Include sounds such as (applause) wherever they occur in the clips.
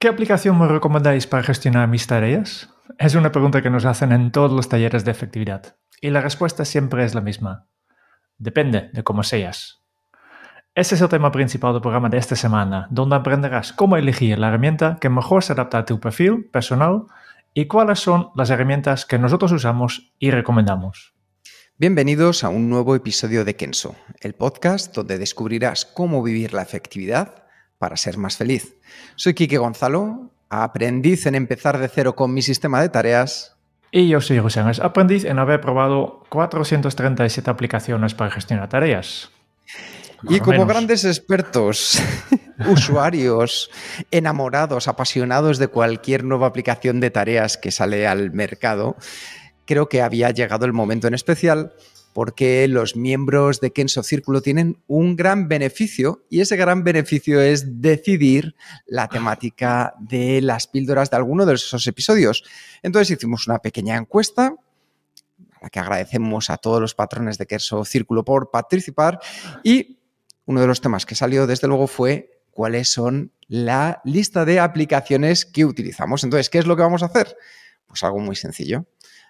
¿Qué aplicación me recomendáis para gestionar mis tareas? Es una pregunta que nos hacen en todos los talleres de efectividad y la respuesta siempre es la misma. Depende de cómo seas. Este es el tema principal del programa de esta semana, donde aprenderás cómo elegir la herramienta que mejor se adapta a tu perfil personal y cuáles son las herramientas que nosotros usamos y recomendamos. Bienvenidos a un nuevo episodio de Kenso, el podcast donde descubrirás cómo vivir la efectividad para ser más feliz. Soy Quique Gonzalo, aprendiz en empezar de cero con mi sistema de tareas. Y yo soy José Ángel, aprendiz en haber probado 437 aplicaciones para gestionar tareas. y como grandes expertos, (laughs) usuarios, enamorados, apasionados de cualquier nueva aplicación de tareas que sale al mercado, creo que había llegado el momento en especial porque los miembros de Kenso Círculo tienen un gran beneficio y ese gran beneficio es decidir la temática de las píldoras de alguno de esos episodios. Entonces hicimos una pequeña encuesta a la que agradecemos a todos los patrones de Kenso Círculo por participar y uno de los temas que salió desde luego fue cuáles son la lista de aplicaciones que utilizamos. Entonces, ¿qué es lo que vamos a hacer? Pues algo muy sencillo.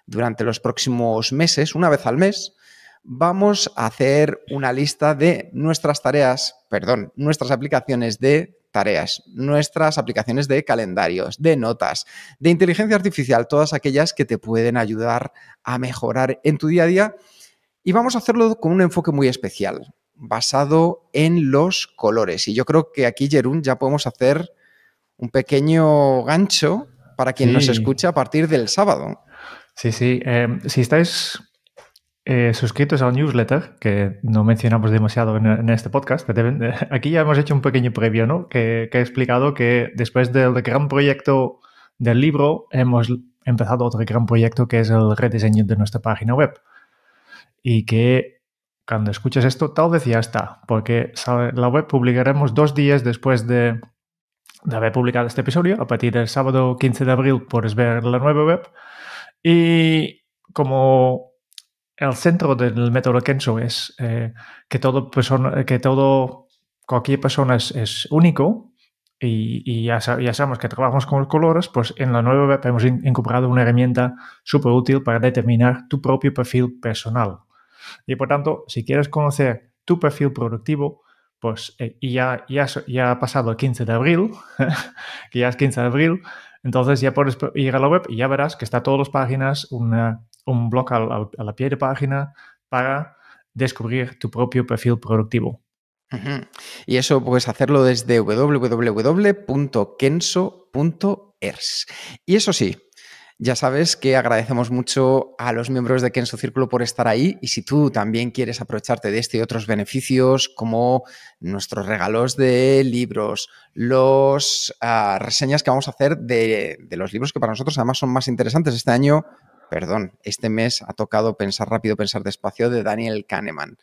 Durante los próximos meses, una vez al mes, vamos a hacer una lista de nuestras tareas, perdón, nuestras aplicaciones de tareas, nuestras aplicaciones de calendarios, de notas, de inteligencia artificial, todas aquellas que te pueden ayudar a mejorar en tu día a día. Y vamos a hacerlo con un enfoque muy especial, basado en los colores. Y yo creo que aquí, Jerún, ya podemos hacer un pequeño gancho para quien nos escucha a partir del sábado. Sí, sí. Eh, si estáis eh, suscritos al newsletter que no mencionamos demasiado en, este podcast. (laughs) aquí ya hemos hecho un pequeño previo, ¿no? Que, que he explicado que después del gran proyecto del libro hemos empezado otro gran proyecto que es el rediseño de nuestra página web. Y que cuando escuches esto, tal vez ya está, porque la web publicaremos dos días después de, de haber publicado este episodio. A partir del sábado 15 de abril puedes ver la nueva web. Y como el centro del método Kenzo es eh, que, todo persona, que todo, cualquier persona es, único y, ya, sabemos que trabajamos con colores, pues en la nueva web hemos incorporado una herramienta súper útil para determinar tu propio perfil personal. Y por tanto, si quieres conocer tu perfil productivo, pues eh, ya, ya, ya ha pasado el 15 de abril, (laughs) que ya es 15 de abril, entonces ya puedes ir a la web y ya verás que está todas las páginas, una un blog a la pie de página para descubrir tu propio perfil productivo. Y eso puedes hacerlo desde www.kenso.ers. Y eso sí, ya sabes que agradecemos mucho a los miembros de Kenso Círculo por estar ahí y si tú también quieres aprovecharte de este y otros beneficios como nuestros regalos de libros, las ah, reseñas que vamos a hacer de, de los libros que para nosotros además son más interesantes. Este año perdón, este mes ha tocado Pensar rápido, pensar despacio de Daniel Kahneman.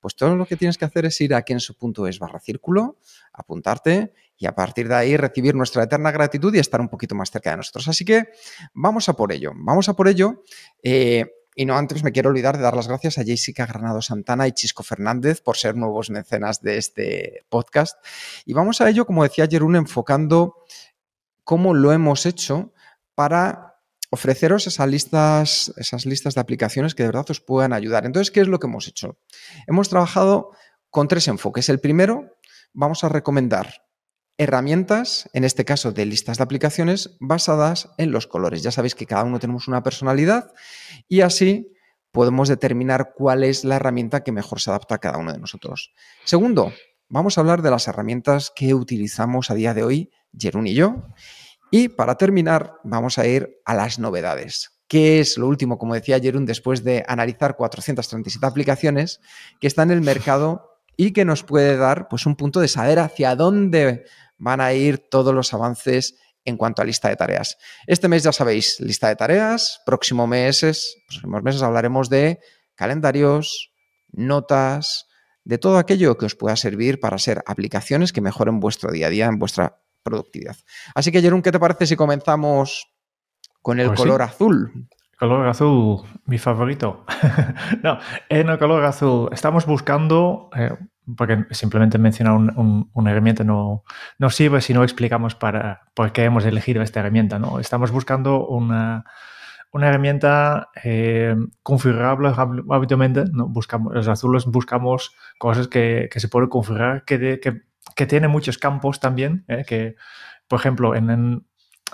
Pues todo lo que tienes que hacer es ir aquí en su punto es barra círculo, apuntarte y a partir de ahí recibir nuestra eterna gratitud y estar un poquito más cerca de nosotros. Así que vamos a por ello, vamos a por ello. Eh, y no antes me quiero olvidar de dar las gracias a Jessica Granado Santana y Chisco Fernández por ser nuevos mecenas de este podcast. Y vamos a ello, como decía ayer un enfocando cómo lo hemos hecho para ofreceros esas listas, esas listas de aplicaciones que de verdad os puedan ayudar. Entonces, ¿qué es lo que hemos hecho? Hemos trabajado con tres enfoques. El primero, vamos a recomendar herramientas, en este caso de listas de aplicaciones, basadas en los colores. Ya sabéis que cada uno tenemos una personalidad y así podemos determinar cuál es la herramienta que mejor se adapta a cada uno de nosotros. Segundo, vamos a hablar de las herramientas que utilizamos a día de hoy, Jerún y yo, y para terminar, vamos a ir a las novedades. ¿Qué es lo último, como decía un después de analizar 437 aplicaciones que están en el mercado y que nos puede dar pues, un punto de saber hacia dónde van a ir todos los avances en cuanto a lista de tareas. Este mes ya sabéis, lista de tareas, próximo meses, próximos meses hablaremos de calendarios, notas, de todo aquello que os pueda servir para ser aplicaciones que mejoren vuestro día a día en vuestra productividad. Así que, Jerón, ¿qué te parece si comenzamos con el pues color azul? Color azul, mi favorito. (laughs) no, en el color azul estamos buscando, eh, porque simplemente mencionar un, una herramienta no, no sirve si no explicamos para, por qué hemos elegido esta herramienta. ¿no? Estamos buscando una, una herramienta eh, configurable habitualmente. ¿no? Buscamos, los azules buscamos cosas que, que se pueden configurar, que, que que tiene muchos campos también, ¿eh? que, por ejemplo, en,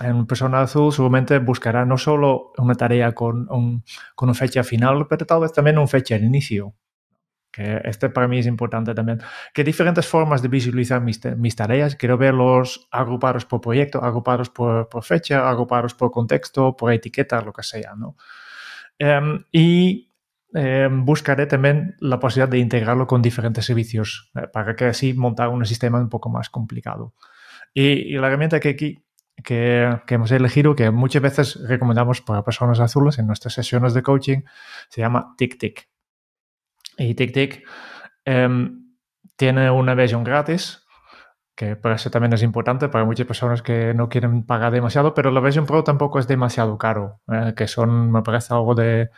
en, Persona Azul seguramente buscará no solo una tarea con, una fecha final, pero tal vez también una fecha de inicio. Que este para mí es importante también. Que diferentes formas de visualizar mis, tareas. Quiero verlos agrupados por proyecto, agrupados por, fecha, agrupados por contexto, por etiqueta, lo que sea, ¿no? Em, y Em, buscaré también la posibilidad de integrarlo con diferentes servicios eh, para que así montar un sistema un poco más complicado. Y, la herramienta que, aquí, que, hemos elegido, que muchas veces recomendamos para personas azules en nuestras sesiones de coaching, se llama TickTick. Y TickTick em, tiene una versión gratis que para eso también es importante para muchas personas que no quieren pagar demasiado, pero la versión Pro tampoco es demasiado caro, eh, que son, me parece, algo de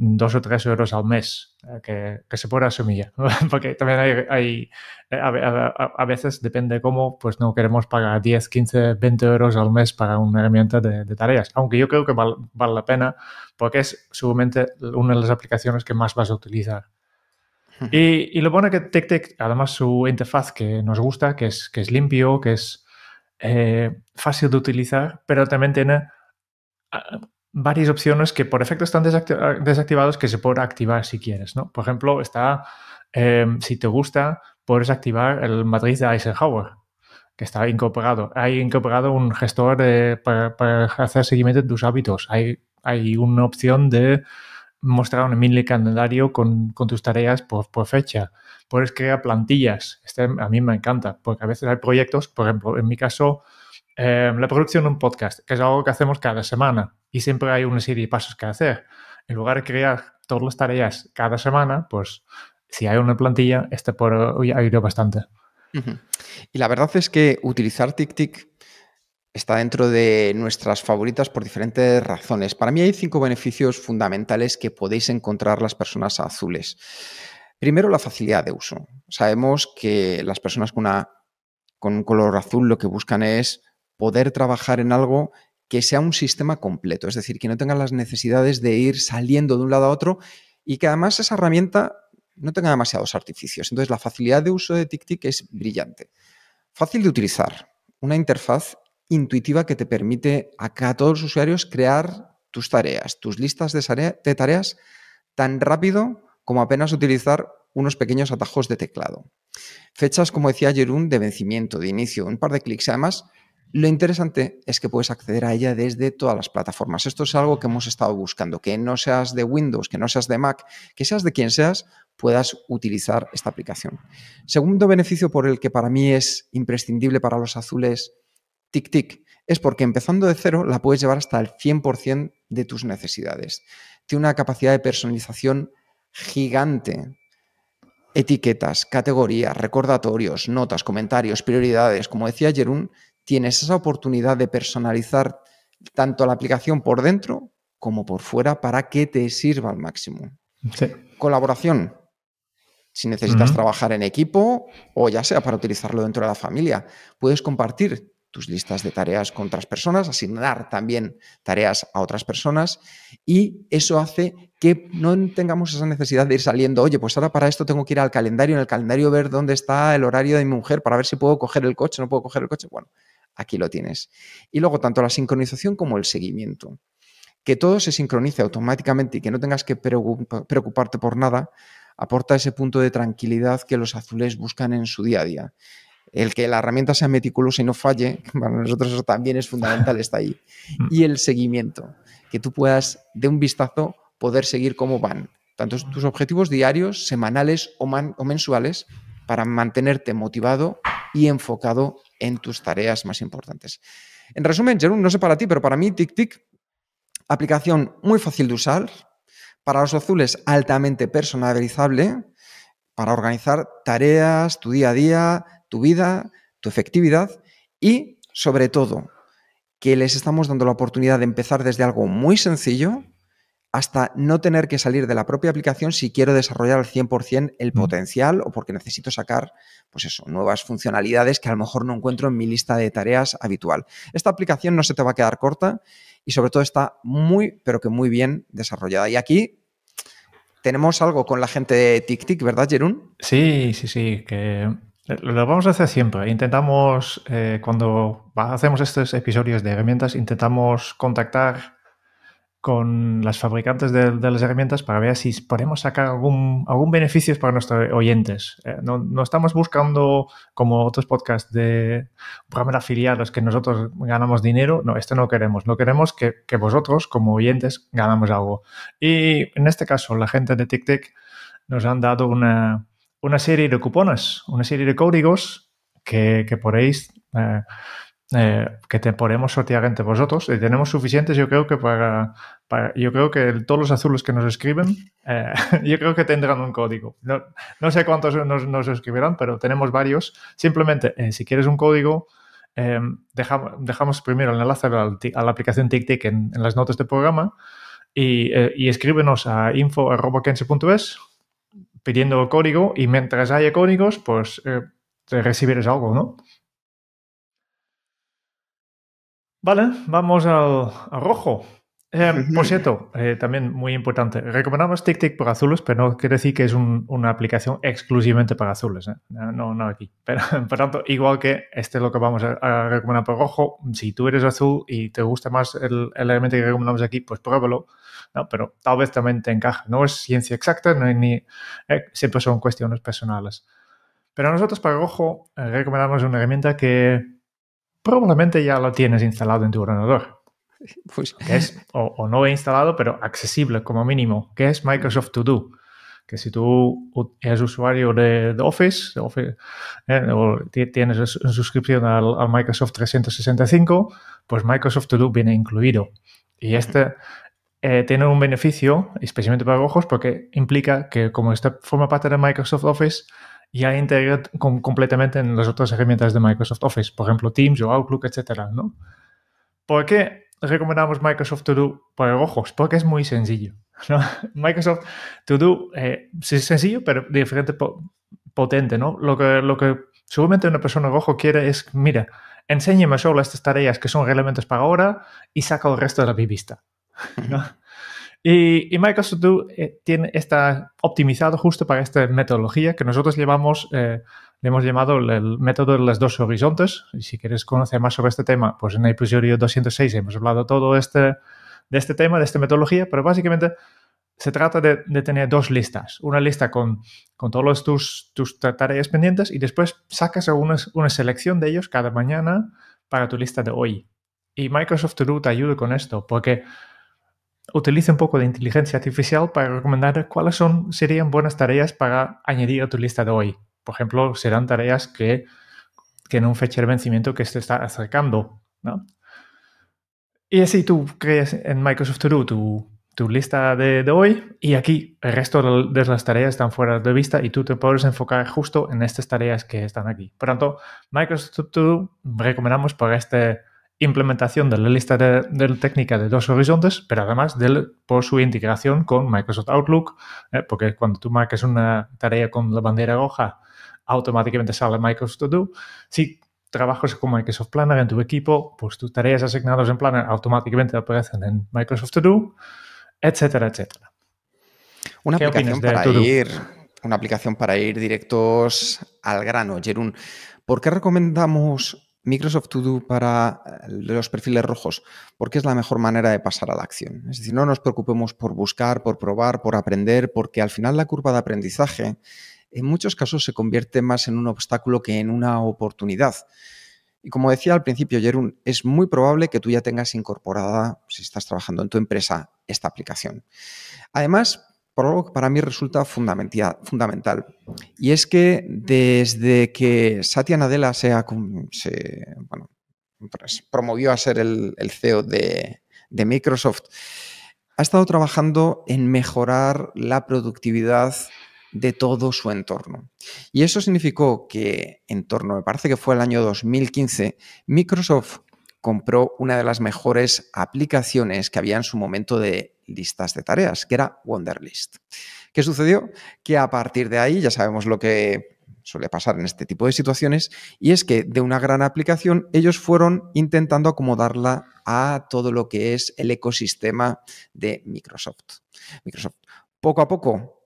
dos o tres euros al mes eh, que, se pueda asumir, (laughs) porque también hay, hay eh, a, veces depende cómo, pues no queremos pagar 10, 15, 20 euros al mes para una herramienta de, tareas, aunque yo creo que vale la pena porque es seguramente una de las aplicaciones que más vas a utilizar. Y, y, lo bueno que TicTic, además su interfaz que nos gusta, que es, que es limpio, que es eh, fácil de utilizar, pero también tiene ah, varias opciones que por efecto están desactivados que se pueden activar si quieres, ¿no? Por ejemplo, está, em, si te gusta, puedes activar el matriz de Eisenhower, que está incorporado. Hay incorporado un gestor para, hacer seguimiento de tus hábitos. Hay, hay una opción de mostrar un mini calendario con, tus tareas por, fecha. Puedes crear plantillas. Este a mí me encanta, porque a veces hay proyectos, por ejemplo, en mi caso, em, la producción de un podcast, que es algo que hacemos cada semana y siempre hay una serie de pasos que hacer. En lugar de crear todas las tareas cada semana, pues si hay una plantilla, este por hoy ido bastante. Y la verdad es que utilizar TickTick está dentro de nuestras favoritas por diferentes razones. Para mí hay cinco beneficios fundamentales que podéis encontrar las personas azules. Primero, la facilidad de uso. Sabemos que las personas con, una, con un color azul lo que buscan es poder trabajar en algo que sea un sistema completo, es decir, que no tenga las necesidades de ir saliendo de un lado a otro y que además esa herramienta no tenga demasiados artificios. Entonces, la facilidad de uso de TicTic es brillante. Fácil de utilizar, una interfaz intuitiva que te permite a todos los usuarios crear tus tareas, tus listas de tareas tan rápido como apenas utilizar unos pequeños atajos de teclado. Fechas, como decía Jerún, de vencimiento, de inicio, un par de clics. Además, lo interesante es que puedes acceder a ella desde todas las plataformas. Esto es algo que hemos estado buscando, que no seas de Windows, que no seas de Mac, que seas de quien seas, puedas utilizar esta aplicación. Segundo beneficio por el que para mí es imprescindible para los azules, tic tic, es porque empezando de cero la puedes llevar hasta el 100% de tus necesidades. Tiene una capacidad de personalización gigante etiquetas, categorías, recordatorios, notas, comentarios, prioridades. Como decía Jerún, tienes esa oportunidad de personalizar tanto la aplicación por dentro como por fuera para que te sirva al máximo. Colaboración. Si necesitas trabajar en equipo o ya sea para utilizarlo dentro de la familia, puedes compartir tus listas de tareas con otras personas, asignar también tareas a otras personas y eso hace que no tengamos esa necesidad de ir saliendo, oye, pues ahora para esto tengo que ir al calendario, en el calendario ver dónde está el horario de mi mujer para ver si puedo coger el coche, no puedo coger el coche. Bueno, aquí lo tienes. Y luego tanto la sincronización como el seguimiento. Que todo se sincronice automáticamente y que no tengas que preocuparte por nada, aporta ese punto de tranquilidad que los azules buscan en su día a día. El que la herramienta sea meticulosa y no falle, (laughs) para nosotros eso también es fundamental, está ahí. (laughs) Mm. Y el seguimiento, que tú puedas de un vistazo poder seguir cómo van, tanto tus mm. objetivos diarios, semanales o, o mensuales, para mantenerte motivado y enfocado en tus tareas más importantes. En resumen, Jerón, no sé para ti, pero para mí, TicTic, aplicación muy fácil de usar, para los azules altamente personalizable, para organizar tareas, tu día a día, tu vida, tu efectividad y, sobre todo, que les estamos dando la oportunidad de empezar desde algo muy sencillo hasta no tener que salir de la propia aplicación si quiero desarrollar al 100% el potencial o porque necesito sacar, pues eso, nuevas funcionalidades que a lo mejor no encuentro en mi lista de tareas habitual. Esta aplicación no se te va a quedar corta y sobre todo está muy, pero que muy bien desarrollada. Y aquí tenemos algo con la gente de TicTic, ¿verdad, Jerún? Sí, sí, sí, que lo vamos a hacer siempre. Intentamos, eh, cuando hacemos estos episodios de herramientas, intentamos contactar con las fabricantes de, las herramientas para ver si podemos sacar algún, algún beneficio para nuestros oyentes. Eh, no, estamos buscando, como otros podcasts de programas afiliados, que nosotros ganamos dinero. No, esto no queremos. No queremos que, vosotros, como oyentes, ganamos algo. Y en este caso, la gente de TicTic nos han dado una, una serie de cupones, una serie de códigos que, que podéis... Eh, eh, que te ponemos sortear entre vosotros. Y eh, tenemos suficientes, yo creo que para, yo creo que todos los azules que nos escriben, eh, (laughs) yo creo que tendrán un código. No, no sé cuántos nos, escribirán, pero tenemos varios. Simplemente, si quieres un código, em, dejamos, dejamos, primero el enlace a la aplicación TicTic en, las notas de programa y, y escríbenos a info.kense.es pidiendo código y mientras haya códigos, pues recibirás algo, ¿no? Vale, vamos al, rojo. Eh, (laughs) por cierto, eh, también muy importante, recomendamos TickTick por azules, pero no quiere decir que es una aplicación exclusivamente para azules. Eh. No, no aquí. (laughs) Pero, por tanto, igual que este es lo que vamos a, recomendar por rojo, si tú eres azul y te gusta más el, elemento que recomendamos aquí, pues pruébalo. ¿no? Pero tal vez también te encaje. No es ciencia exacta, no ni, eh, siempre son cuestiones personales. Pero nosotros para rojo recomendamos una herramienta que probablemente ya lo tienes instalado en tu ordenador. Pues, (laughs) o, no he instalado, pero accesible como mínimo, que es Microsoft To Do. Que si tú eres usuario de, Office, eh, o tienes una suscripción al, Microsoft 365, pues Microsoft To Do viene incluido. Y este eh, tiene un beneficio, especialmente para ojos, porque implica que como esta forma parte de Microsoft Office, ya integra completamente en las otras herramientas de Microsoft Office, por ejemplo Teams o Outlook, etcétera, ¿no? ¿Por qué recomendamos Microsoft To Do para ojos? Porque es muy sencillo. ¿no? (laughs) Microsoft To Do eh, es sencillo, pero diferente potente, ¿no? Lo que, lo que seguramente una persona rojo quiere es, mira, enséñeme solo estas tareas que son relevantes para ahora y saca el resto de la vista. ¿no? (laughs) Y, Microsoft Do eh, tiene, está optimizado justo para esta metodología que nosotros llevamos, eh, le hemos llamado el, método de los dos horizontes. Y si quieres conocer más sobre este tema, pues en el episodio 206 hemos hablado todo este, de este tema, de esta metodología, pero básicamente se trata de, tener dos listas. Una lista con, con todas tus, tus tareas pendientes y después sacas una, una, selección de ellos cada mañana para tu lista de hoy. Y Microsoft To Do te ayuda con esto, porque utiliza un poco de inteligencia artificial para recomendar cuáles son, serían buenas tareas para añadir a tu lista de hoy. Por ejemplo, serán tareas que en un fecha de vencimiento que se está acercando. ¿no? Y así tú creas en Microsoft To Do tu, lista de, hoy y aquí el resto de las tareas están fuera de vista y tú te puedes enfocar justo en estas tareas que están aquí. Por tanto, Microsoft To Do recomendamos para este implementación de la lista de, técnica de dos horizontes, pero además por su integración con Microsoft Outlook, eh, porque cuando tú marcas una tarea con la bandera roja, automáticamente sale Microsoft To Do. Si trabajas con Microsoft Planner en tu equipo, pues tus tareas asignadas en Planner automáticamente aparecen en Microsoft To Do, etcétera, etcétera. Una aplicación para ir, una aplicación para ir directos al grano, Jerún. ¿Por qué recomendamos Microsoft To Do para eh, los perfiles rojos, porque es la mejor manera de pasar a la acción. Es decir, no nos preocupemos por buscar, por probar, por aprender, porque al final la curva de aprendizaje en muchos casos se convierte más en un obstáculo que en una oportunidad. Y como decía al principio, Jerun, es muy probable que tú ya tengas incorporada, si estás trabajando en tu empresa, esta aplicación. Además, por algo que para mí resulta fundamental. Y es que desde que Satya Nadella se, pues, promovió a ser el, CEO de, de, Microsoft, ha estado trabajando en mejorar la productividad de todo su entorno. Y eso significó que en torno, me parece que fue el año 2015, Microsoft compró una de las mejores aplicaciones que había en su momento de listas de tareas, que era Wonderlist. ¿Qué sucedió? Que a partir de ahí, ya sabemos lo que suele pasar en este tipo de situaciones, y es que de una gran aplicación ellos fueron intentando acomodarla a todo lo que es el ecosistema de Microsoft. Microsoft. Poco a poco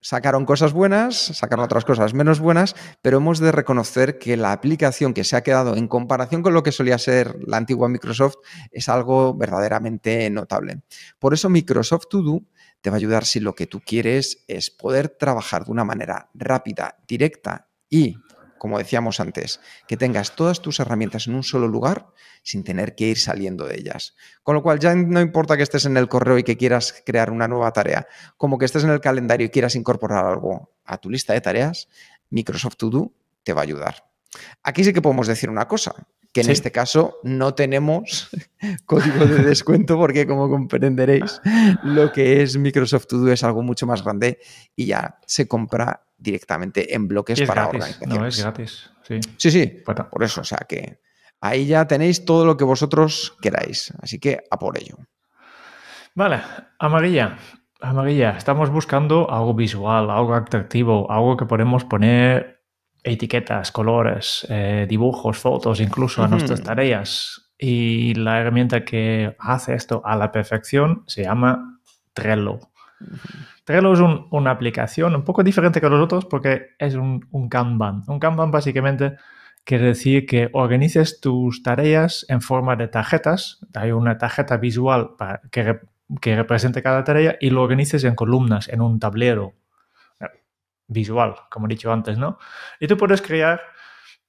sacaron cosas buenas, sacaron otras cosas menos buenas, pero hemos de reconocer que la aplicación que se ha quedado en comparación con lo que solía ser la antigua Microsoft es algo verdaderamente notable. Por eso Microsoft To Do te va a ayudar si lo que tú quieres es poder trabajar de una manera rápida, directa y como decíamos antes, que tengas todas tus herramientas en un solo lugar sin tener que ir saliendo de ellas. Con lo cual ya no importa que estés en el correo y que quieras crear una nueva tarea, como que estés en el calendario y quieras incorporar algo a tu lista de tareas, Microsoft To Do te va a ayudar. Aquí sí que podemos decir una cosa, que en este caso no tenemos (laughs) código de descuento porque como comprenderéis, lo que es Microsoft To Do es algo mucho más grande y ya se compra directamente en bloques para gratis, No, es gratis. Sí, sí, por eso, o sea que ahí ya tenéis todo lo que vosotros queráis, así que a por ello. Vale, amarilla. Amarilla, estamos buscando algo visual, algo atractivo, algo que podemos poner etiquetas, colores, eh, dibujos, fotos, incluso a nuestras tareas. Y la herramienta que hace esto a la perfección se llama Trello. Trello es una aplicación un poco diferente que los otros porque es un, Kanban. Un Kanban básicamente quiere decir que organices tus tareas en forma de tarjetas. Hay una tarjeta visual que, que represente cada tarea y lo organices en columnas, en un tablero visual, como he dicho antes, ¿no? Y tú puedes crear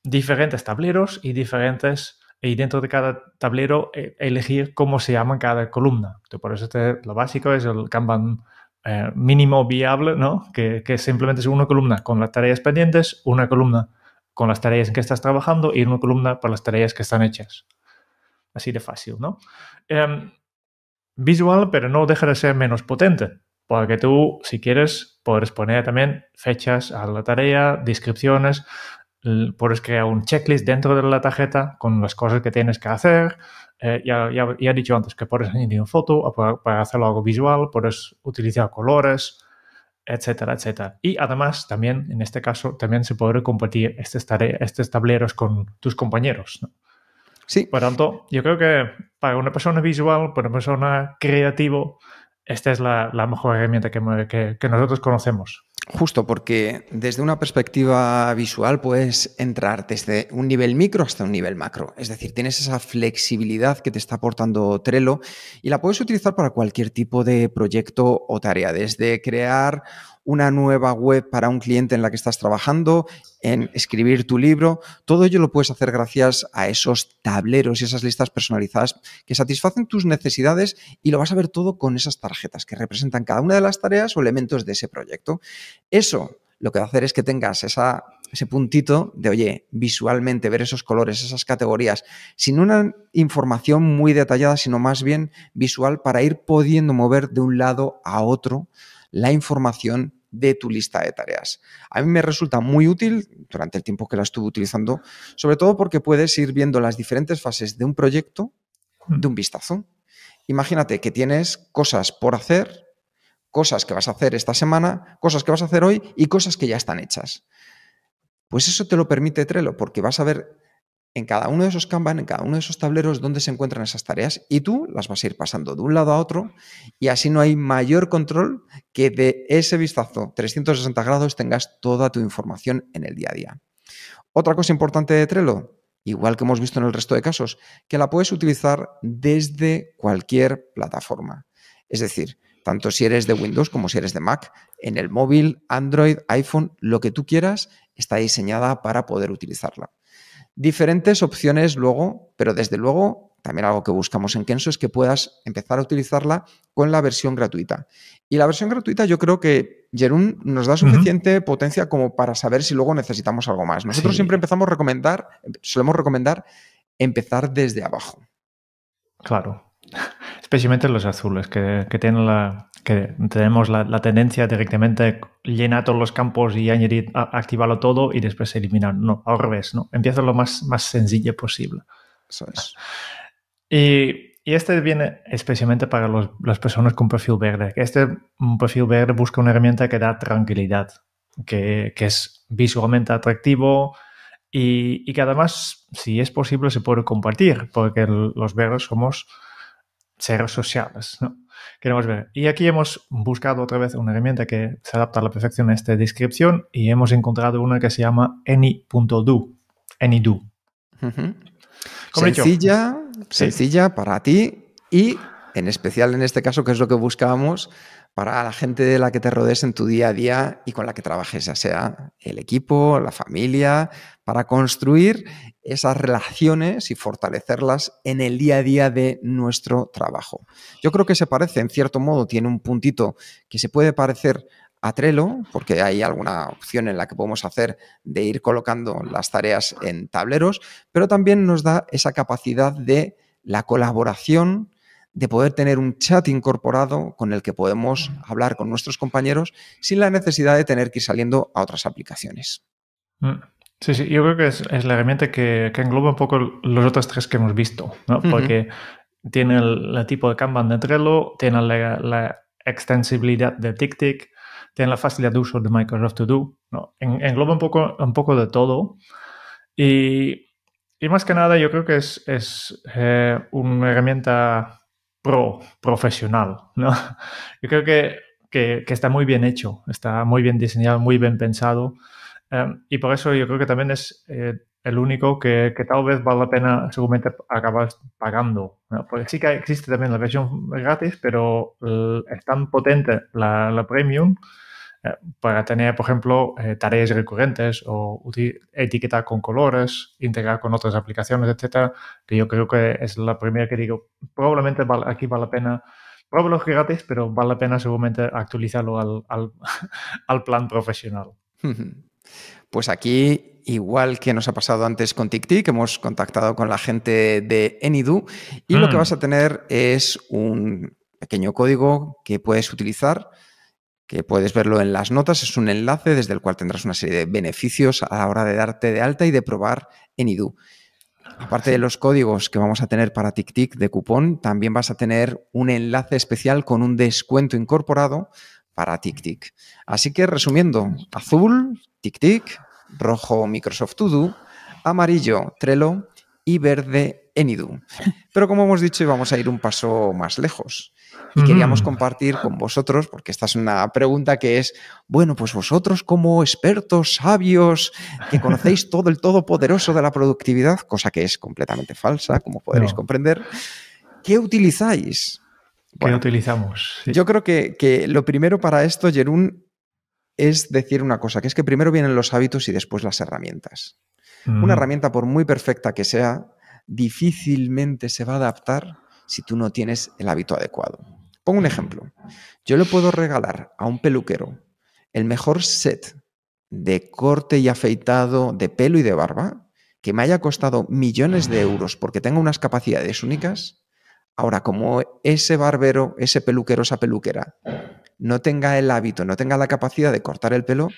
diferentes tableros y diferentes y dentro de cada tablero eh, elegir cómo se llama cada columna. Tú por eso lo básico es el Kanban eh, mínimo viable, ¿no? Que, simplemente es una columna con las tareas pendientes, una columna con las tareas en que estás trabajando y una columna para las tareas que están hechas. Así de fácil, ¿no? Em, visual, pero no deja de ser menos potente porque tú, si quieres, puedes poner también fechas a la tarea, descripciones, puedes crear un checklist dentro de la tarjeta con las cosas que tienes que hacer. Eh, ya, ya, he dicho antes que puedes añadir una foto para, hacerlo algo visual, puedes utilizar colores, etcétera, etcétera. Y además, también, en este caso, también se puede compartir estos, estos tableros con tus compañeros. Sí. Por tanto, yo creo que para una persona visual, para una persona creativa, esta es la, mejor herramienta que, que, nosotros conocemos. Justo, porque desde una perspectiva visual puedes entrar desde un nivel micro hasta un nivel macro. Es decir, tienes esa flexibilidad que te está aportando Trello y la puedes utilizar para cualquier tipo de proyecto o tarea, desde crear una nueva web para un cliente en la que estás trabajando, en escribir tu libro. Todo ello lo puedes hacer gracias a esos tableros y esas listas personalizadas que satisfacen tus necesidades y lo vas a ver todo con esas tarjetas que representan cada una de las tareas o elementos de ese proyecto. Eso lo que va a hacer es que tengas ese puntito de, oye, visualmente ver esos colores, esas categorías, sin una información muy detallada, sino más bien visual para ir pudiendo mover de un lado a otro la información de tu lista de tareas. A mí me resulta muy útil durante el tiempo que la estuve utilizando, sobre todo porque puedes ir viendo las diferentes fases de un proyecto mm. de un vistazo. Imagínate que tienes cosas por hacer, cosas que vas a hacer esta semana, cosas que vas a hacer hoy y cosas que ya están hechas. Pues eso te lo permite Trello, porque vas a ver en cada uno de esos Kanban, en cada uno de esos tableros, donde se encuentran esas tareas y tú las vas a ir pasando de un lado a otro y así no hay mayor control que de ese vistazo 360 grados tengas toda tu información en el día a día. Otra cosa importante de Trello, igual que hemos visto en el resto de casos, que la puedes utilizar desde cualquier plataforma. Es decir, tanto si eres de Windows como si eres de Mac, en el móvil, Android, iPhone, lo que tú quieras, está diseñada para poder utilizarla. Diferentes opciones luego, pero desde luego también algo que buscamos en Kenso es que puedas empezar a utilizarla con la versión gratuita. Y la versión gratuita yo creo que Jerún nos da suficiente potencia como para saber si luego necesitamos algo más. Nosotros siempre empezamos a recomendar, solemos recomendar empezar desde abajo. Claro, Especialmente los azules, que, que tienen la, que tenemos la, tendencia directamente llenar todos los campos y añadir, a, activarlo todo y después eliminar. No, al revés, ¿no? Empieza lo más, más sencillo posible. (laughs) Y, y, este viene especialmente para los, las personas con perfil verde. Este perfil verde busca una herramienta que da tranquilidad, que, que es visualmente atractivo y, y, que además, si es posible, se puede compartir, porque los verdes somos seres sociales, ¿no? Queremos ver. Y aquí hemos buscado otra vez una herramienta que se adapta a la perfección a esta descripción y hemos encontrado una que se llama any.do. Anydo. Sencilla, sencilla para ti y en especial en este caso, que es lo que buscábamos, para la gente de la que te rodees en tu día a día y con la que trabajes, ya sea el equipo, la familia, para construir esas relaciones y fortalecerlas en el día a día de nuestro trabajo. Yo creo que se parece, en cierto modo, tiene un puntito que se puede parecer a Trello, porque hay alguna opción en la que podemos hacer de ir colocando las tareas en tableros, pero también nos da esa capacidad de la colaboración, de poder tener un chat incorporado con el que podemos hablar con nuestros compañeros sin la necesidad de tener que ir saliendo a otras aplicaciones. Mm. Sí, sí, yo creo que es, es la herramienta que, que, engloba un poco los otros tres que hemos visto, ¿no? Porque tiene el, tipo de Kanban de Trello, tiene la, la extensibilidad de TickTick, tiene la facilidad de uso de Microsoft To Do, ¿no? engloba un poco, un poco de todo. Y, y, más que nada, yo creo que es, es eh, una herramienta pro profesional. ¿no? Yo creo que, que, está muy bien hecho, está muy bien diseñado, muy bien pensado. Em, y por eso yo creo que también es eh, el único que, tal vez vale la pena seguramente acabar pagando. Porque sí que existe también la versión gratis, pero eh, es tan potente la premium para tener, por ejemplo, eh, tareas recurrentes o etiquetar con colores, integrar con otras aplicaciones, etcétera, que yo creo que es la primera que digo, probablemente aquí vale la pena Probablemente gratis, pero vale la pena seguramente actualizarlo al, (laughs) plan profesional. (laughs) Pues aquí, igual que nos ha pasado antes con TicTic, hemos contactado con la gente de Enidu y lo que mm. vas a tener es un pequeño código que puedes utilizar que puedes verlo en las notas, es un enlace desde el cual tendrás una serie de beneficios a la hora de darte de alta y de probar en IDU. Aparte de los códigos que vamos a tener para TicTic de cupón, también vas a tener un enlace especial con un descuento incorporado para TicTic. Así que resumiendo, azul, TicTic, rojo, Microsoft To amarillo, Trello y verde, Enidu. Pero como hemos dicho, íbamos a ir un paso más lejos. Y queríamos compartir con vosotros, porque esta es una pregunta que es, bueno, pues vosotros como expertos sabios que conocéis todo el todopoderoso de la productividad, cosa que es completamente falsa, como podréis comprender, ¿qué utilizáis? ¿Qué utilizamos? Yo creo que, lo primero para esto, Jerún, es decir una cosa, que es que primero vienen los hábitos y después las herramientas. Una mm. herramienta, por muy perfecta que sea, difícilmente se va a adaptar si tú no tienes el hábito adecuado. Pongo un ejemplo. Yo le puedo regalar a un peluquero el mejor set de corte y afeitado de pelo y de barba que me haya costado millones de euros porque tenga unas capacidades únicas. Ahora, como ese barbero, ese peluquero, esa peluquera no tenga el hábito, no tenga la capacidad de cortar el pelo,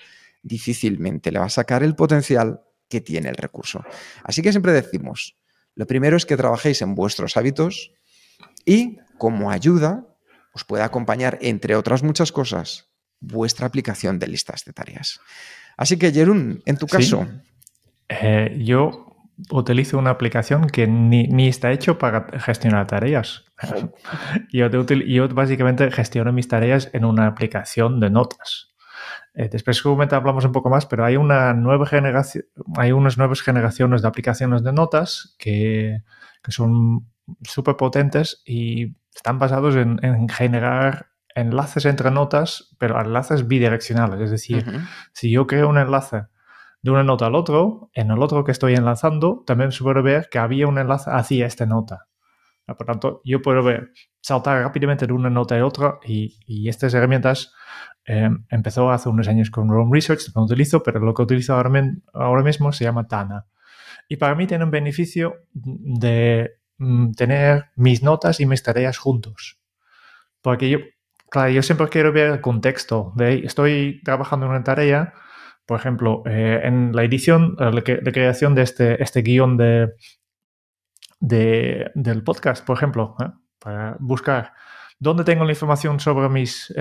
difícilmente le va a sacar el potencial que tiene el recurso. Así que siempre decimos, lo primero es que trabajéis en vuestros hábitos y como ayuda os puede acompañar, entre otras muchas cosas, vuestra aplicación de listas de tareas. Así que, Jerún, en tu caso. Eh, yo utilizo una aplicación que ni, está hecho para gestionar tareas. (laughs) yo, yo básicamente gestiono mis tareas en una aplicación de notas. Eh, después seguramente hablamos un poco más, pero hay, una nueva generación, hay unas nuevas generaciones de aplicaciones de notas que, son súper potentes y están basados en, generar enlaces entre notas, pero enlaces bidireccionales. Es decir, si yo creo un enlace de una nota al otro, en el otro que estoy enlazando, también se puede ver que había un enlace hacia esta nota. Por lo tanto, yo puedo ver, saltar rápidamente de una nota a otra y estas herramientas Em, empezó hace unos años con Rome Research, lo utilizo, pero lo que utilizo ahora, mismo se llama Tana. Y para mí tiene un beneficio de mm, tener mis notas y mis tareas juntos. Porque yo, claro, yo siempre quiero ver el contexto. estoy trabajando en una tarea, por ejemplo, eh, en la edición, eh, la, creación de este, este guión de, del podcast, por ejemplo, ¿eh? para buscar dónde tengo la información sobre mis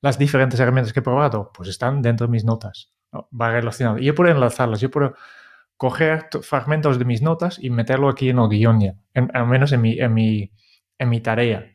las diferentes herramientas que he probado, pues están dentro de mis notas. Va relacionado. Y yo puedo enlazarlas, yo puedo coger fragmentos de mis notas y meterlo aquí en Odionia al menos en mi, en mi, tarea.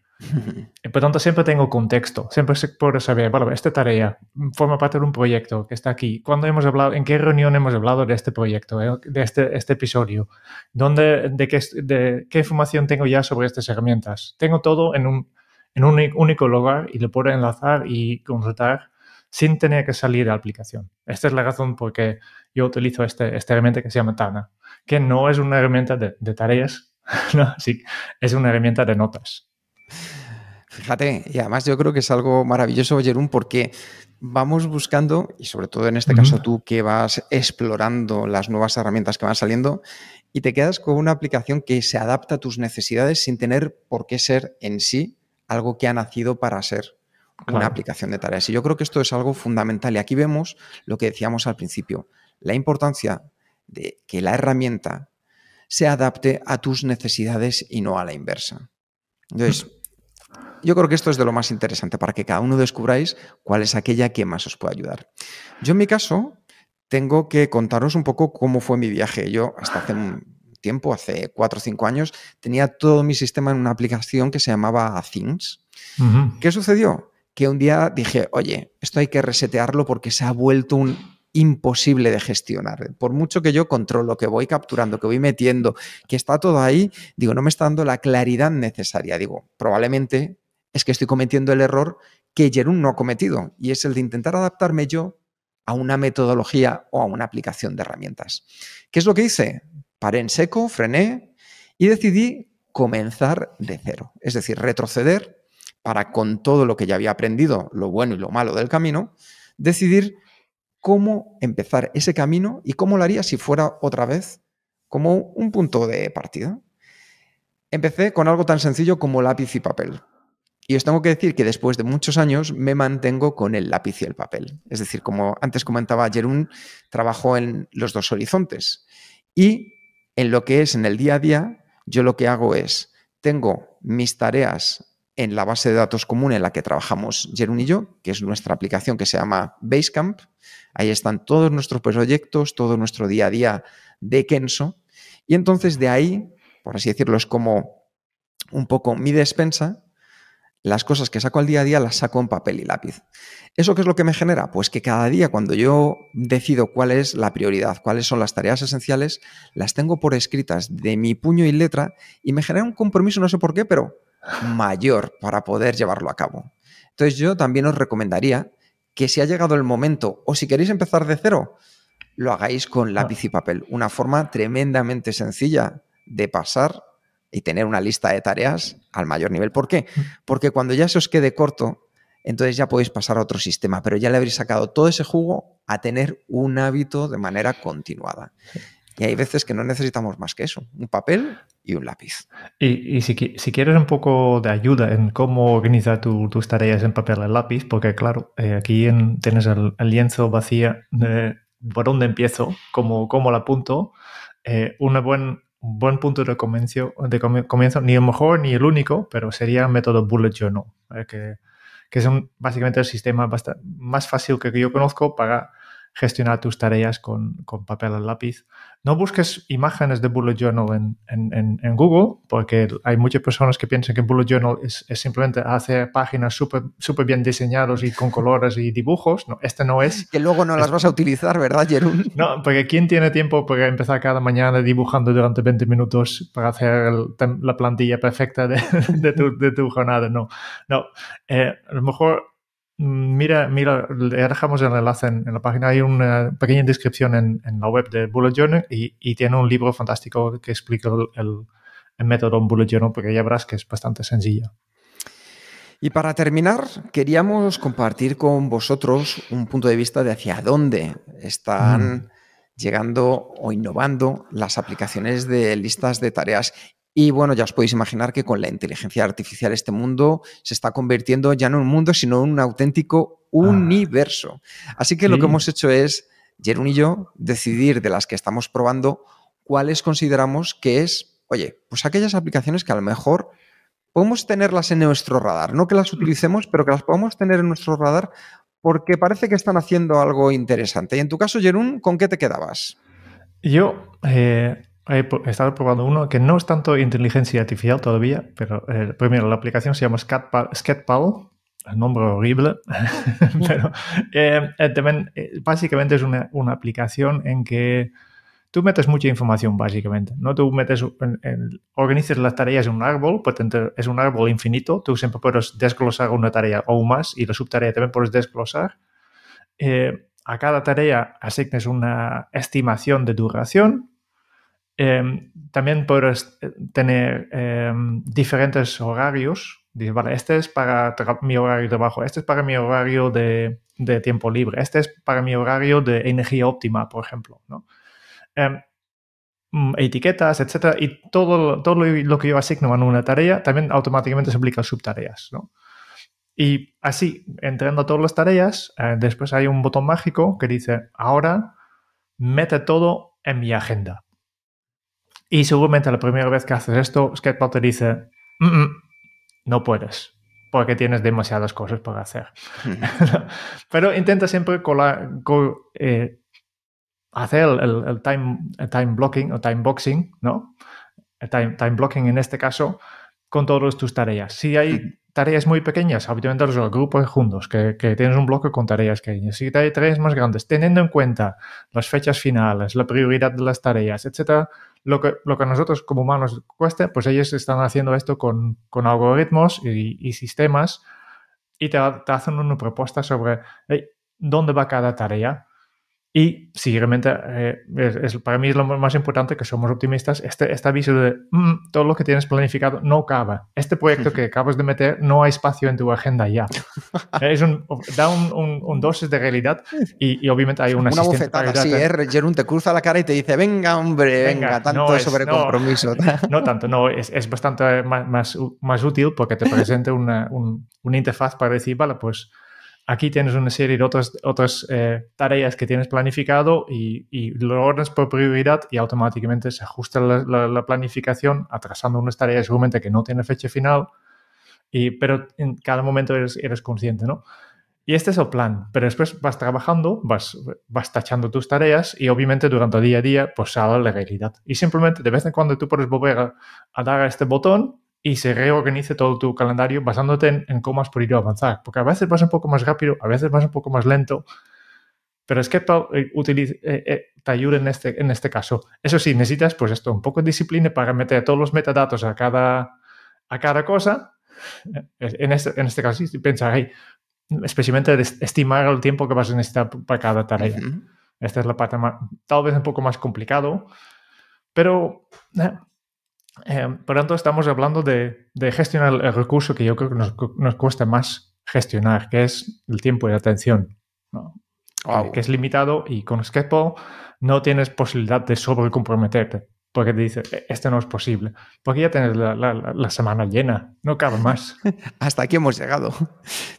y (laughs) por tanto, siempre tengo contexto, siempre puedo saber, bueno, esta tarea forma parte de un proyecto que está aquí. ¿Cuándo hemos hablado, en qué reunión hemos hablado de este proyecto, eh, de este, este episodio? ¿Dónde, de qué, de qué información tengo ya sobre estas herramientas? Tengo todo en un, en un único lugar y lo puedo enlazar y consultar sin tener que salir de la aplicación. Esta es la razón por que yo utilizo este, esta herramienta que se llama Tana, que no es una herramienta de, tareas, (laughs) no, es una herramienta de notas. Fíjate, y además yo creo que es algo maravilloso, Jerón, porque vamos buscando, y sobre todo en este caso tú que vas explorando las nuevas herramientas que van saliendo, y te quedas con una aplicación que se adapta a tus necesidades sin tener por qué ser en sí algo que ha nacido para ser una aplicación de tareas. Y yo creo que esto es algo fundamental. Y aquí vemos lo que decíamos al principio, la importancia de que la herramienta se adapte a tus necesidades y no a la inversa. Entonces, mm. yo creo que esto es de lo más interesante para que cada uno descubráis cuál es aquella que más os puede ayudar. Yo en mi caso tengo que contaros un poco cómo fue mi viaje. Yo hasta hace un, tiempo, hace cuatro o cinco años, tenía todo mi sistema en una aplicación que se llamaba Things. ¿Qué sucedió? Que un día dije, oye, esto hay que resetearlo porque se ha vuelto un imposible de gestionar. Por mucho que yo controlo, que voy capturando, que voy metiendo, que está todo ahí, digo, no me está dando la claridad necesaria. Digo, probablemente es que estoy cometiendo el error que Jerún no ha cometido, y es el de intentar adaptarme yo a una metodología o a una aplicación de herramientas. ¿Qué es lo que hice? Paré en seco, frené y decidí comenzar de cero, es decir, retroceder para con todo lo que ya había aprendido, lo bueno y lo malo del camino, decidir cómo empezar ese camino y cómo lo haría si fuera otra vez como un punto de partida. Empecé con algo tan sencillo como lápiz y papel. Y os tengo que decir que después de muchos años me mantengo con el lápiz y el papel. Es decir, como antes comentaba ayer, trabajo en los dos horizontes. Y en lo que es en el día a día, yo lo que hago es, tengo mis tareas en la base de datos común en la que trabajamos Jerun y yo, que es nuestra aplicación que se llama Basecamp. Ahí están todos nuestros proyectos, todo nuestro día a día de Kenso. Y entonces de ahí, por así decirlo, es como un poco mi despensa las cosas que saco al día a día las saco en papel y lápiz. ¿Eso qué es lo que me genera? Pues que cada día cuando yo decido cuál es la prioridad, cuáles son las tareas esenciales, las tengo por escritas de mi puño y letra y me genera un compromiso, no sé por qué, pero mayor para poder llevarlo a cabo. Entonces yo también os recomendaría que si ha llegado el momento o si queréis empezar de cero, lo hagáis con lápiz y papel. Una forma tremendamente sencilla de pasar y tener una lista de tareas al mayor nivel. ¿Por qué? Porque cuando ya se os quede corto, entonces ya podéis pasar a otro sistema, pero ya le habéis sacado todo ese jugo a tener un hábito de manera continuada. Y hay veces que no necesitamos más que eso, un papel y un lápiz. Y, si, quieres un poco de ayuda en cómo organizar tus tareas en papel y lápiz, porque claro, eh, aquí tienes el, lienzo vacía de por dónde empiezo, cómo, cómo la apunto, eh, una buena un buen punto de comienzo, ni el mejor ni el único, pero sería el método Bullet Journal, eh, que, es un, básicamente el sistema más fácil que yo conozco para gestionar tus tareas con, papel al lápiz. No busques imágenes de Bullet Journal en, Google, porque hay muchas personas que piensan que Bullet Journal es, simplemente hacer páginas súper super bien diseñadas y con colores y dibujos. No, este no es. Que luego no las este vas a utilizar, ¿verdad, Jerón? No, porque ¿quién tiene tiempo para empezar cada mañana dibujando durante 20 minutos para hacer la plantilla perfecta de, (laughs) de, tu, de, jornada? No, no. Eh, a lo mejor Mm, mira, mira, le dejamos el enlace en, la página. Hay una pequeña descripción en, la web de Bullet Journal y, tiene un libro fantástico que explica el, método en Bullet Journal, porque ya verás que es bastante sencillo. Y para terminar, queríamos compartir con vosotros un punto de vista de hacia dónde están mm. llegando o innovando las aplicaciones de listas de tareas y bueno, ya os podéis imaginar que con la inteligencia artificial este mundo se está convirtiendo ya no en un mundo, sino en un auténtico ah. universo. Así que lo que hemos hecho es, Jerón y yo, decidir de las que estamos probando cuáles consideramos que es, oye, pues aquellas aplicaciones que a lo mejor podemos tenerlas en nuestro radar, no que las utilicemos, pero que las podamos tener en nuestro radar porque parece que están haciendo algo interesante. Y en tu caso, Jerún, ¿con qué te quedabas? Yo, eh, he estado probando uno que no es tanto inteligencia artificial todavía, pero eh, primero la aplicación se llama Sketpal, el nombre horrible, (laughs) pero eh, eh, también, básicamente es una, aplicación en que tú metes mucha información básicamente, ¿no? Tú metes, en, organizas las tareas en un árbol, pues es un árbol infinito, tú siempre puedes desglosar una tarea o más y la subtarea también puedes desglosar. a cada tarea asignes una estimación de duración Em, también puedes eh, tener em, diferentes horarios. Dices, vale, este es para mi horario de trabajo, este es para mi horario de, tiempo libre, este es para mi horario de energía óptima, por ejemplo. Em, mm, etiquetas, etcétera, y todo, lo que yo asigno en una tarea también automáticamente se aplica a subtareas. Y así, entrando a todas las tareas, eh, después hay un botón mágico que dice, ahora mete todo en mi agenda. Y seguramente la primera vez que haces esto, Sketchpad te dice, no puedes, porque tienes demasiadas cosas para hacer. (laughs) Pero intenta siempre eh, hacer el, time, time, blocking o time boxing, ¿no? El time, blocking en este caso, con todas tus tareas. Si hay tareas muy pequeñas, habitualmente los grupos juntos, que, que, tienes un bloque con tareas pequeñas. Si hay tareas más grandes, teniendo en cuenta las fechas finales, la prioridad de las tareas, etcétera, lo que, a nosotros como humanos cuesta, pues ellos están haciendo esto con, algoritmos y, sistemas y te, hacen una propuesta sobre dónde va cada tarea y si realmente eh, es, para mí es lo más importante que somos optimistas, este, este aviso de mm, todo lo que tienes planificado no cabe. Este proyecto (laughs) que acabas de meter no hay espacio en tu agenda ya. Eh, es un, da un, dosis de realidad y, obviamente hay una Una bofetada, sí, eh, te cruza la cara y te dice, venga, hombre, venga, tanto no sobre no, (laughs) no tanto, no, es, es bastante más, más, más, útil porque te presenta una, una interfaz para decir, vale, pues aquí tienes una serie de otras, otras eh, tareas que tienes planificado y, y, lo ordenas por prioridad y automáticamente se ajusta la, planificación atrasando unas tareas seguramente que no tienen fecha final, y, pero en cada momento eres, consciente, ¿no? Y este es el plan, pero después vas trabajando, vas, vas tachando tus tareas y obviamente durante el día a día pues sale la realidad. Y simplemente de vez en cuando tú puedes volver a, a dar a este botón y se reorganice todo tu calendario basándote en, cómo has podido avanzar. Porque a veces vas un poco más rápido, a veces vas un poco más lento, pero es que eh, eh, eh, te ayuda en este, en este caso. Eso sí, necesitas pues esto, un poco de disciplina para meter todos los metadatos a cada, a cada cosa. En este, en este caso, sí, pensar, especialmente estimar el tiempo que vas a necesitar para cada tarea. Esta es la parte más, tal vez un poco más complicado, pero eh, por tanto, estamos hablando de, gestionar el recurso que yo creo que nos, cuesta más gestionar, que es el tiempo y la atención, ¿no? que es limitado y con Sketpo no tienes posibilidad de sobrecomprometerte, porque te dice, e-, esto no es posible, porque ya tienes la, la semana llena, no cabe más. (laughs) Hasta aquí hemos llegado.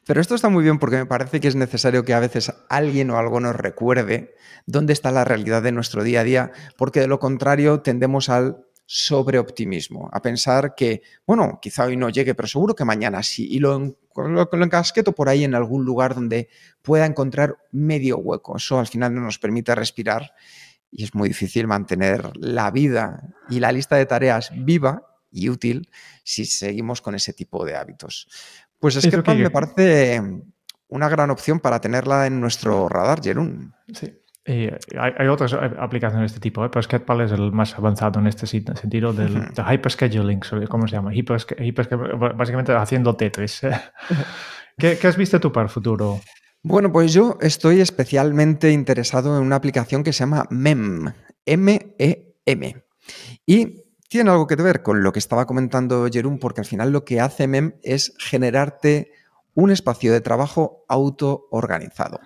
Pero esto está muy bien porque me parece que es necesario que a veces alguien o algo nos recuerde dónde está la realidad de nuestro día a día, porque de lo contrario tendemos al sobre optimismo, a pensar que, bueno, quizá hoy no llegue, pero seguro que mañana sí, y lo, lo, encasqueto por ahí en algún lugar donde pueda encontrar medio hueco. Eso al final no nos permite respirar y es muy difícil mantener la vida y la lista de tareas viva y útil si seguimos con ese tipo de hábitos. Pues es que, me parece una gran opción para tenerla en nuestro radar, Jerún. Sí hay, otras eh, aplicaciones de este tipo, ¿eh? pero Sketchpal es el más avanzado en este sentido del, de hyperscheduling, ¿cómo se llama? básicamente haciendo Tetris. (laughs) ¿Qué, ¿Qué, has visto tú para el futuro? Bueno, pues yo estoy especialmente interesado en una aplicación que se llama MEM, M-E-M. Y tiene algo que ver con lo que estaba comentando Jerón, porque al final lo que hace MEM e es generarte un espacio de trabajo autoorganizado.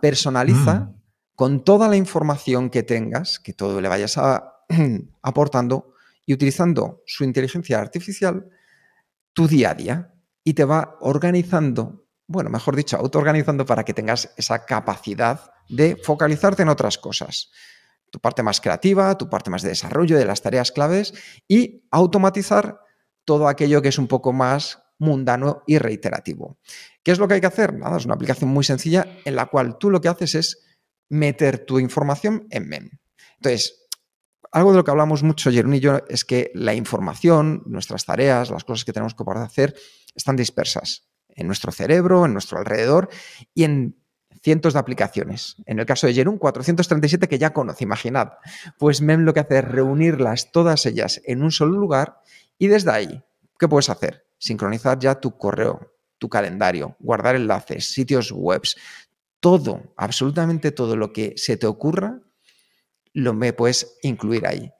Personaliza mm con toda la información que tengas, que todo le vayas a, (clears throat) aportando y utilizando su inteligencia artificial, tu día a día y te va organizando, bueno, mejor dicho, autoorganizando para que tengas esa capacidad de focalizarte en otras cosas. Tu parte más creativa, tu parte más de desarrollo, de las tareas claves y automatizar todo aquello que es un poco más mundano y reiterativo. ¿Qué es lo que hay que hacer? Nada, es una aplicación muy sencilla en la cual tú lo que haces es meter tu información en MEM. Entonces, algo de lo que hablamos mucho Jerón y yo es que la información, nuestras tareas, las cosas que tenemos que poder hacer, están dispersas en nuestro cerebro, en nuestro alrededor y en cientos de aplicaciones. En el caso de Jerun, 437 que ya conoce, imaginad. Pues MEM lo que hace es reunirlas todas ellas en un solo lugar y desde ahí, ¿qué puedes hacer? Sincronizar ya tu correo, tu calendario, guardar enlaces, sitios webs, todo, absolutamente todo lo que se te ocurra, lo puedes incluir ahí.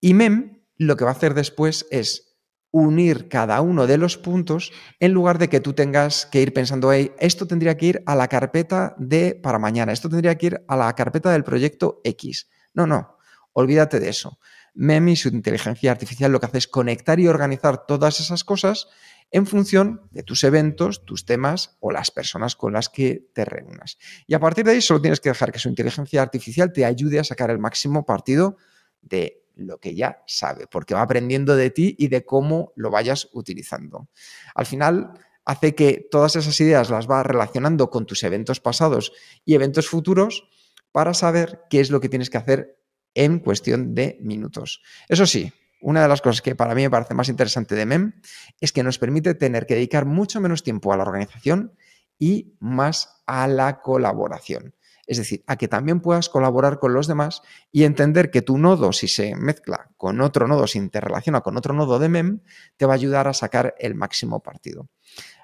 Y mem lo que va a hacer después es unir cada uno de los puntos en lugar de que tú tengas que ir pensando, esto tendría que ir a la carpeta de para mañana, esto tendría que ir a la carpeta del proyecto X. No, no, olvídate de eso. Mem y su inteligencia artificial lo que hace es conectar y organizar todas esas cosas en función de tus eventos, tus temas o las personas con las que te reúnas. Y a partir de ahí solo tienes que dejar que su inteligencia artificial te ayude a sacar el máximo partido de lo que ya sabe, porque va aprendiendo de ti y de cómo lo vayas utilizando. Al final hace que todas esas ideas las va relacionando con tus eventos pasados y eventos futuros para saber qué es lo que tienes que hacer en cuestión de minutos. Eso sí, una de las cosas que para mí me parece más interesante de MEM es que nos permite tener que dedicar mucho menos tiempo a la organización y más a la colaboración. Es decir, a que también puedas colaborar con los demás y entender que tu nodo, si se mezcla con otro nodo, te interrelaciona con otro nodo de MEM, te va a ayudar a sacar el máximo partido.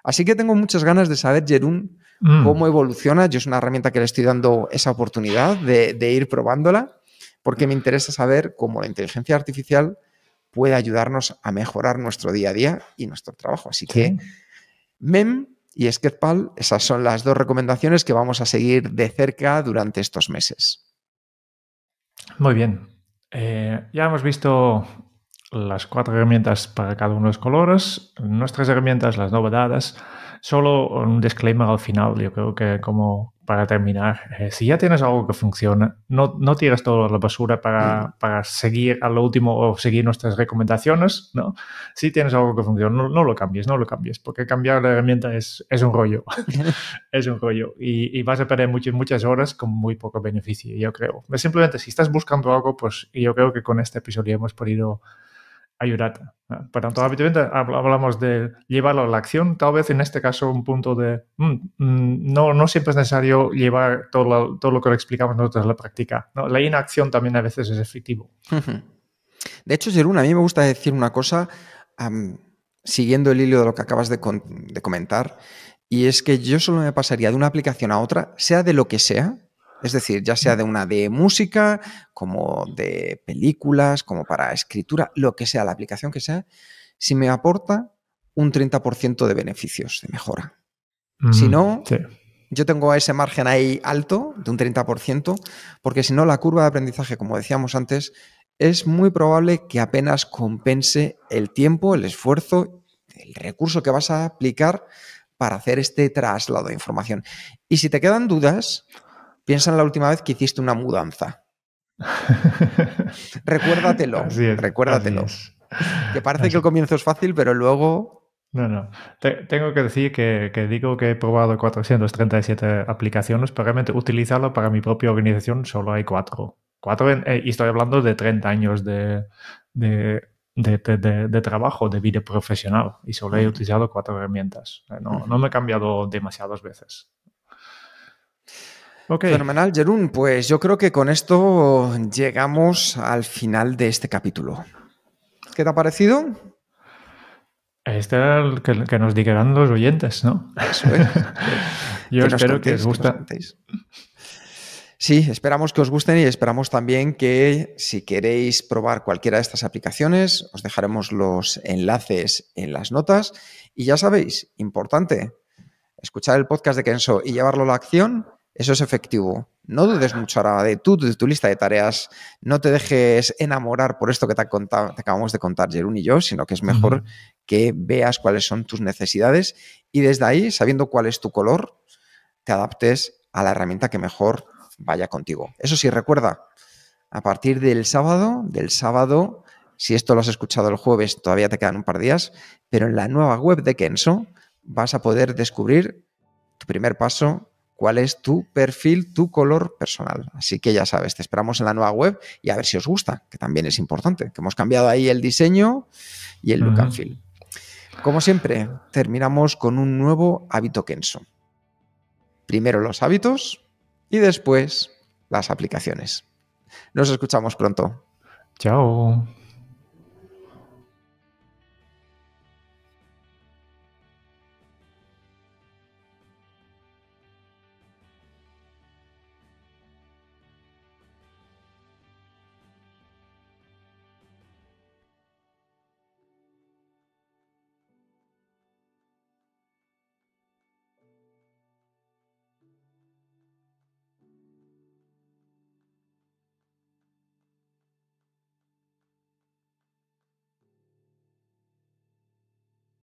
Así que tengo muchas ganas de saber, Jerún, mm. cómo evoluciona. Yo es una herramienta que le estoy dando esa oportunidad de, de ir probándola, porque me interesa saber cómo la inteligencia artificial puede ayudarnos a mejorar nuestro día a día y nuestro trabajo. Así que MEM y Sketchpal, esas son las dos recomendaciones que vamos a seguir de cerca durante estos meses. Muy bien. Eh, ya hemos visto las cuatro herramientas para cada uno de los colores, nuestras herramientas, las novedades. Solo un disclaimer al final, yo creo que como para terminar, eh, si ya tienes algo que funciona, no, no tires todo a la basura para, para, seguir a lo último o seguir nuestras recomendaciones, ¿no? Si tienes algo que funciona, no, no lo cambies, no lo cambies, porque cambiar la herramienta es, es un rollo, (laughs) es un rollo y, y, vas a perder muchas, muchas horas con muy poco beneficio, yo creo. Simplemente si estás buscando algo, pues yo creo que con este episodio hemos podido ayudata. Por tanto, hablamos de llevarlo a la acción, tal vez en este caso un punto de mm, mm, no, no siempre es necesario llevar todo lo, todo lo que le explicamos nosotros a la práctica. La inacción también a veces es efectivo. De hecho, Jerún, a mí me gusta decir una cosa siguiendo el hilo de lo que acabas de comentar, y es que yo solo me pasaría de una aplicación a otra, sea de lo que sea, es decir, ya sea de una de música, como de películas, como para escritura, lo que sea, la aplicación que sea, si me aporta un 30% de beneficios, de mejora. si no, yo tengo ese margen ahí alto de un 30%, porque si no, la curva de aprendizaje, como decíamos antes, es muy probable que apenas compense el tiempo, el esfuerzo, el recurso que vas a aplicar para hacer este traslado de información. Y si te quedan dudas, Piensa en la última vez que hiciste una mudanza. (laughs) recuérdatelo. recuérdatelo. Que parece que el comienzo es fácil, pero luego. No, no. tengo que decir que, digo que he probado 437 aplicaciones, pero realmente utilizarlo para mi propia organización solo hay cuatro. Cuatro, eh, y estoy hablando de 30 años de, trabajo, de vida profesional. Y solo he utilizado cuatro herramientas. No, no me he cambiado demasiadas veces. Fenomenal, Jerún. Pues yo creo que con esto llegamos al final de este capítulo. ¿Qué te ha parecido? Este era el que, nos dijeran los oyentes, ¿no? (laughs) yo espero que os guste. Sí, esperamos que os gusten y esperamos también que si queréis probar cualquiera de estas aplicaciones, os dejaremos los enlaces en las notas. Y ya sabéis, importante, escuchar el podcast de Kenso y llevarlo a la acción eso es efectivo. No dudes mucho ahora de tu, de tu lista de tareas. No te dejes enamorar por esto que te, acabamos de contar Jerún y yo, sino que es mejor que veas cuáles son tus necesidades y desde ahí, sabiendo cuál es tu color, te adaptes a la herramienta que mejor vaya contigo. Eso sí, recuerda, a partir del sábado, del sábado, si esto lo has escuchado el jueves, todavía te quedan un par de días, pero en la nueva web de Kenso vas a poder descubrir tu primer paso cuál es tu perfil, tu color personal. Así que ya sabes, te esperamos en la nueva web y a ver si os gusta, que también es importante, que hemos cambiado ahí el diseño y el look and feel. Como siempre, terminamos con un nuevo hábito Kenso. Primero los hábitos y después las aplicaciones. Nos escuchamos pronto. Chao.